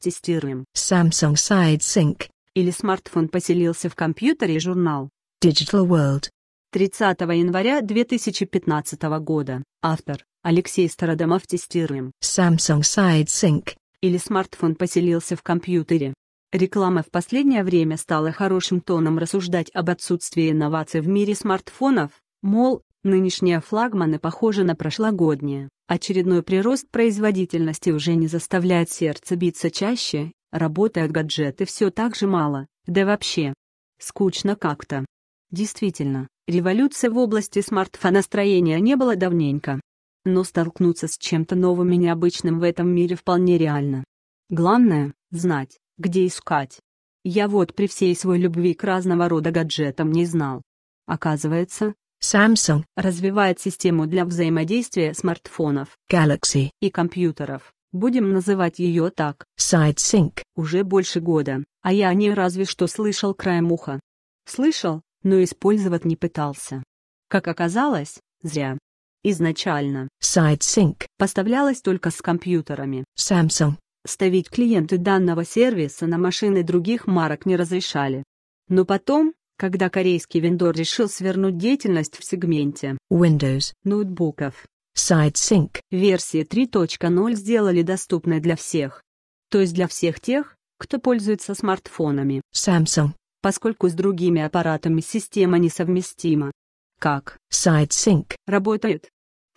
Тестируем. Samsung SideSync. Или смартфон поселился в компьютере журнал. Digital World. 30 января 2015 года. Автор. Алексей Стародомов. Тестируем. Samsung SideSync. Или смартфон поселился в компьютере. Реклама в последнее время стала хорошим тоном рассуждать об отсутствии инноваций в мире смартфонов, мол, Нынешние флагманы похожи на прошлогодние. Очередной прирост производительности уже не заставляет сердце биться чаще, работают гаджеты все так же мало, да вообще. Скучно как-то. Действительно, революция в области смартфоностроения не было давненько. Но столкнуться с чем-то новым и необычным в этом мире вполне реально. Главное – знать, где искать. Я вот при всей своей любви к разного рода гаджетам не знал. Оказывается, Samsung развивает систему для взаимодействия смартфонов, Galaxy и компьютеров. Будем называть ее так. SideSync. Уже больше года, а я о ней разве что слышал краем уха. Слышал, но использовать не пытался. Как оказалось, зря. Изначально SideSync поставлялась только с компьютерами. Samsung. Ставить клиенты данного сервиса на машины других марок не разрешали. Но потом, когда корейский вендор решил свернуть деятельность в сегменте Windows ноутбуков. SideSync версии 3.0 сделали доступной для всех. То есть для всех тех, кто пользуется смартфонами. Samsung. Поскольку с другими аппаратами система несовместима. Как SideSync работает?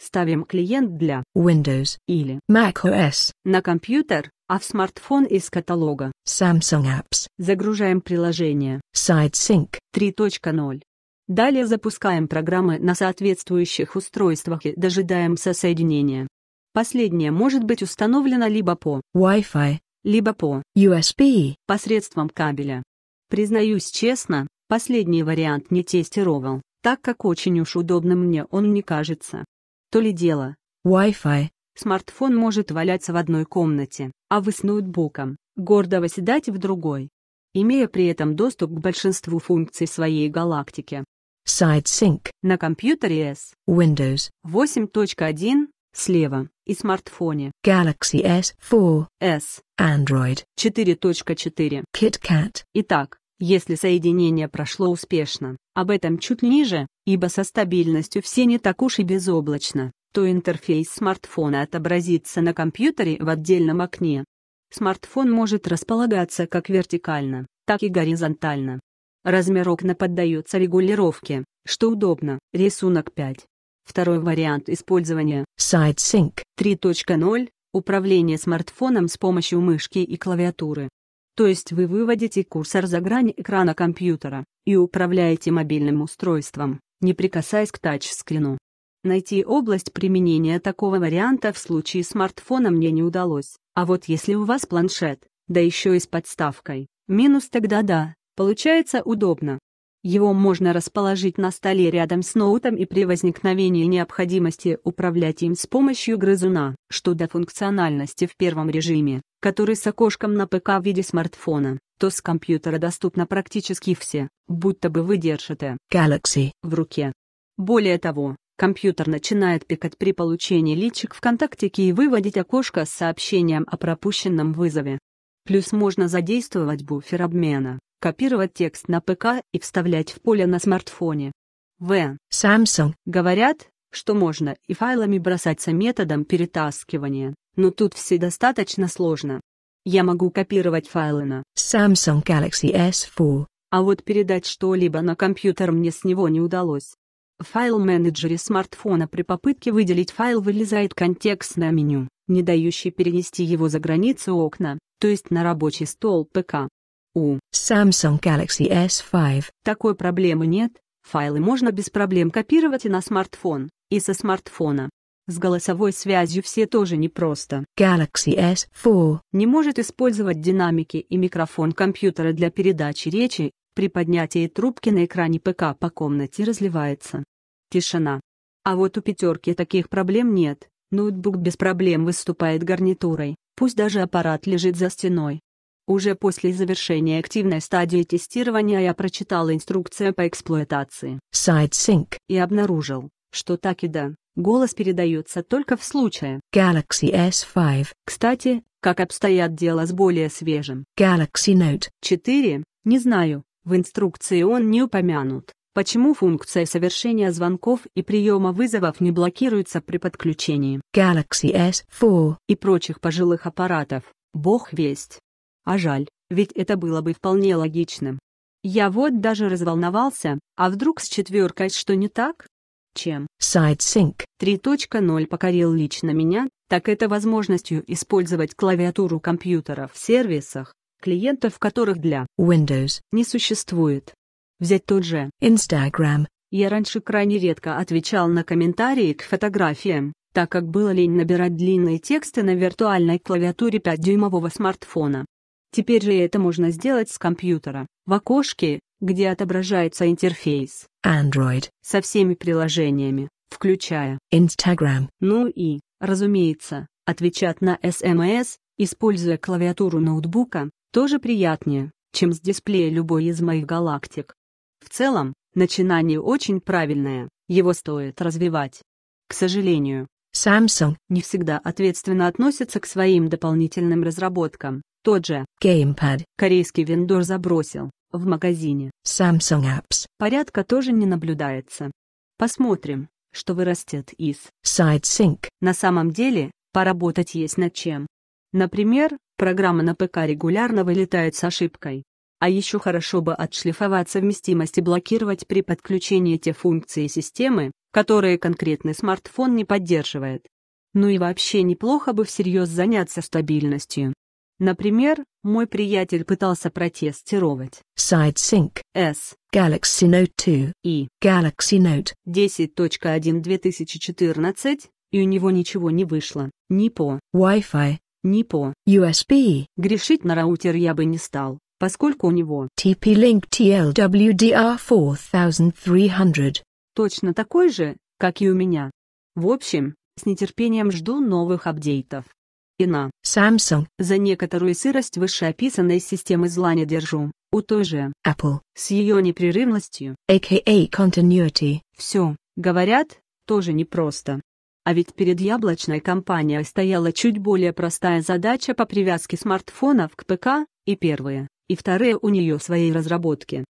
Ставим клиент для Windows или macOS на компьютер, а в смартфон из каталога Samsung Apps. Загружаем приложение SideSync 3.0. Далее запускаем программы на соответствующих устройствах и дожидаемся соединения. Последнее может быть установлено либо по Wi-Fi, либо по USB посредством кабеля. Признаюсь честно, последний вариант не тестировал, так как очень уж удобным мне он не кажется то ли дело. Wi-Fi. Смартфон может валяться в одной комнате, а вы с ноутбуком, гордо восседать в другой, имея при этом доступ к большинству функций своей галактики. SideSync на компьютере S, Windows 8.1 слева и смартфоне Galaxy S4, S, Android 4.4, KitKat. Итак, если соединение прошло успешно, об этом чуть ниже, ибо со стабильностью все не так уж и безоблачно, то интерфейс смартфона отобразится на компьютере в отдельном окне. Смартфон может располагаться как вертикально, так и горизонтально. Размер окна поддается регулировке, что удобно. Рисунок 5. Второй вариант использования SideSync 3.0 Управление смартфоном с помощью мышки и клавиатуры. То есть вы выводите курсор за грань экрана компьютера и управляете мобильным устройством, не прикасаясь к тачскрину. Найти область применения такого варианта в случае смартфона мне не удалось, а вот если у вас планшет, да еще и с подставкой, минус тогда да, получается удобно. Его можно расположить на столе рядом с ноутом и при возникновении необходимости управлять им с помощью грызуна. Что до функциональности в первом режиме, который с окошком на ПК в виде смартфона, то с компьютера доступно практически все, будто бы вы держите Galaxy в руке. Более того, компьютер начинает пикать при получении личик ВКонтактики и выводить окошко с сообщением о пропущенном вызове. Плюс можно задействовать буфер обмена, копировать текст на ПК и вставлять в поле на смартфоне. В. Samsung. Говорят, что можно и файлами бросаться методом перетаскивания, но тут все достаточно сложно. Я могу копировать файлы на Samsung Galaxy S4, а вот передать что-либо на компьютер мне с него не удалось. В файл-менеджере смартфона при попытке выделить файл вылезает контекстное меню, не дающее перенести его за границу окна, то есть на рабочий стол ПК. У Samsung Galaxy S5 такой проблемы нет, файлы можно без проблем копировать и на смартфон, и со смартфона. С голосовой связью все тоже непросто. Galaxy S4 не может использовать динамики и микрофон компьютера для передачи речи, при поднятии трубки на экране ПК по комнате разливается. Тишина. А вот у пятерки таких проблем нет, ноутбук без проблем выступает гарнитурой, пусть даже аппарат лежит за стеной. Уже после завершения активной стадии тестирования я прочитал инструкцию по эксплуатации SideSync и обнаружил, что так и да, голос передается только в случае Galaxy S5. Кстати, как обстоят дела с более свежим Galaxy Note 4, не знаю, в инструкции он не упомянут. Почему функция совершения звонков и приема вызовов не блокируется при подключении Galaxy S4 и прочих пожилых аппаратов, бог весть. А жаль, ведь это было бы вполне логичным. Я вот даже разволновался, а вдруг с четверкой что не так? Чем SideSync 3.0 покорил лично меня, так это возможностью использовать клавиатуру компьютера в сервисах, клиентов которых для Windows не существует. Взять тот же Instagram. Я раньше крайне редко отвечал на комментарии к фотографиям, так как было лень набирать длинные тексты на виртуальной клавиатуре 5-дюймового смартфона. Теперь же это можно сделать с компьютера, в окошке, где отображается интерфейс Android со всеми приложениями, включая Instagram. Ну и, разумеется, отвечать на SMS, эм используя клавиатуру ноутбука, тоже приятнее, чем с дисплея любой из моих галактик. В целом, начинание очень правильное, его стоит развивать. К сожалению, Samsung не всегда ответственно относится к своим дополнительным разработкам. Тот же Gamepad корейский вендор забросил в магазине. Samsung Apps. Порядка тоже не наблюдается. Посмотрим, что вырастет из SideSync. На самом деле, поработать есть над чем. Например, программа на ПК регулярно вылетает с ошибкой. А еще хорошо бы отшлифовать совместимость и блокировать при подключении те функции системы, которые конкретный смартфон не поддерживает. Ну и вообще неплохо бы всерьез заняться стабильностью. Например, мой приятель пытался протестировать SideSync S Galaxy Note 2 и Galaxy Note 10.1 2014, и у него ничего не вышло, ни по Wi-Fi, ни по USB. Грешить на раутер я бы не стал, поскольку у него TP-Link TLWDR 4300 точно такой же, как и у меня. В общем, с нетерпением жду новых апдейтов и на Samsung. За некоторую сырость вышеописанной системы зла не держу. У той же Apple с ее непрерывностью, aka continuity. Все, говорят, тоже непросто. А ведь перед яблочной компанией стояла чуть более простая задача по привязке смартфонов к ПК, и первые, и вторые у нее своей разработки.